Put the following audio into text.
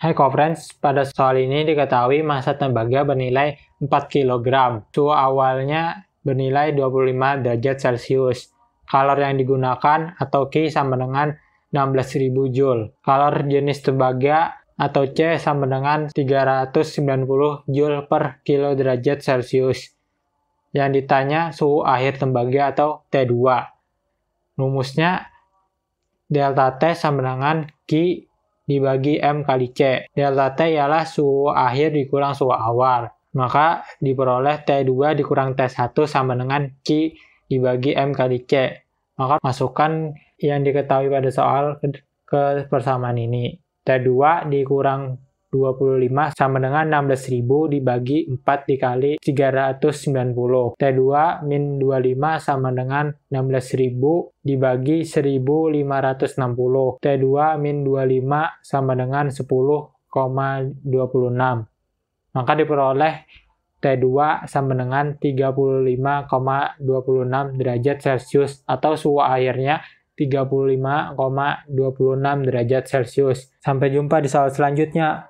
Hai Conference, pada soal ini diketahui massa tembaga bernilai 4 kg. Suhu awalnya bernilai 25 derajat Celcius. Kalor yang digunakan atau Q sama dengan 16.000 Joule. Kalor jenis tembaga atau C sama dengan 390 Joule per kilo derajat Celcius. Yang ditanya suhu akhir tembaga atau T2. Rumusnya delta T sama dengan Q dibagi M kali C. Delta T ialah suhu akhir dikurang suhu awal. Maka diperoleh T2 dikurang T1 sama dengan Q dibagi M kali C. Maka masukkan yang diketahui pada soal ke persamaan ini. T2 dikurang 25 sama dengan 16.000 dibagi 4 dikali 390. T2 min 25 sama dengan 16.000 dibagi 1.560. T2 min 25 sama dengan 10,26. Maka diperoleh T2 sama dengan 35,26 derajat Celcius atau suhu airnya 35,26 derajat Celcius. Sampai jumpa di soal selanjutnya.